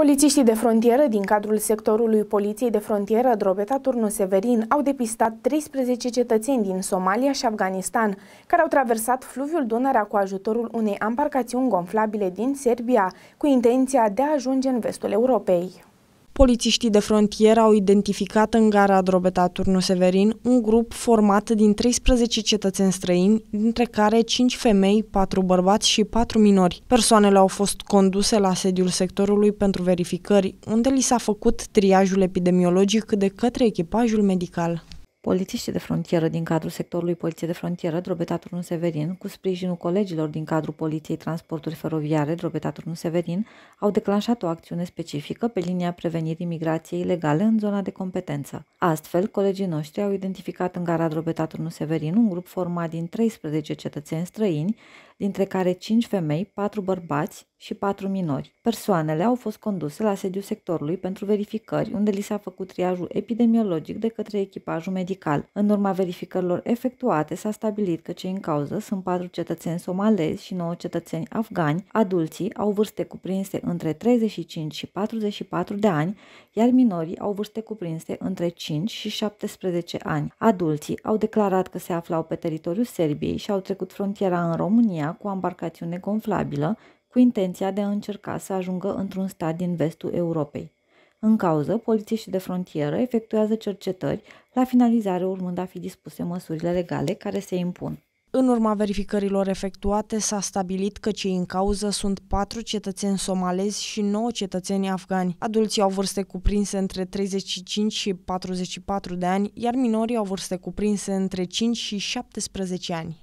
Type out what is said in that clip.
Polițiștii de frontieră din cadrul sectorului Poliției de Frontieră Drobeta Turnu Severin au depistat 13 cetățeni din Somalia și Afganistan care au traversat fluviul Dunărea cu ajutorul unei ambarcațiuni gonflabile din Serbia cu intenția de a ajunge în vestul Europei. Polițiștii de frontieră au identificat în gara Drobeta Turnu Severin un grup format din 13 cetățeni străini, dintre care 5 femei, 4 bărbați și 4 minori. Persoanele au fost conduse la sediul sectorului pentru verificări, unde li s-a făcut triajul epidemiologic de către echipajul medical. Polițiștii de frontieră din cadrul sectorului Poliție de Frontieră, Drobeta Turnu Severin, cu sprijinul colegilor din cadrul Poliției Transporturi Feroviare, Drobeta Turnu Severin, au declanșat o acțiune specifică pe linia prevenirii migrației ilegale în zona de competență. Astfel, colegii noștri au identificat în gara Drobeta Turnu Severin un grup format din 13 cetățeni străini, dintre care 5 femei, 4 bărbați, și patru minori. Persoanele au fost conduse la sediul sectorului pentru verificări, unde li s-a făcut triajul epidemiologic de către echipajul medical. În urma verificărilor efectuate, s-a stabilit că cei în cauză sunt patru cetățeni somalezi și nouă cetățeni afgani. Adulții au vârste cuprinse între 35 și 44 de ani, iar minorii au vârste cuprinse între 5 și 17 ani. Adulții au declarat că se aflau pe teritoriul Serbiei și au trecut frontiera în România cu o embarcațiune gonflabilă cu intenția de a încerca să ajungă într-un stat din vestul Europei. În cauză, polițiștii de frontieră efectuează cercetări, la finalizare urmând a fi dispuse măsurile legale care se impun. În urma verificărilor efectuate s-a stabilit că cei în cauză sunt patru cetățeni somalezi și 9 cetățeni afgani. Adulții au vârste cuprinse între 35 și 44 de ani, iar minorii au vârste cuprinse între 5 și 17 ani.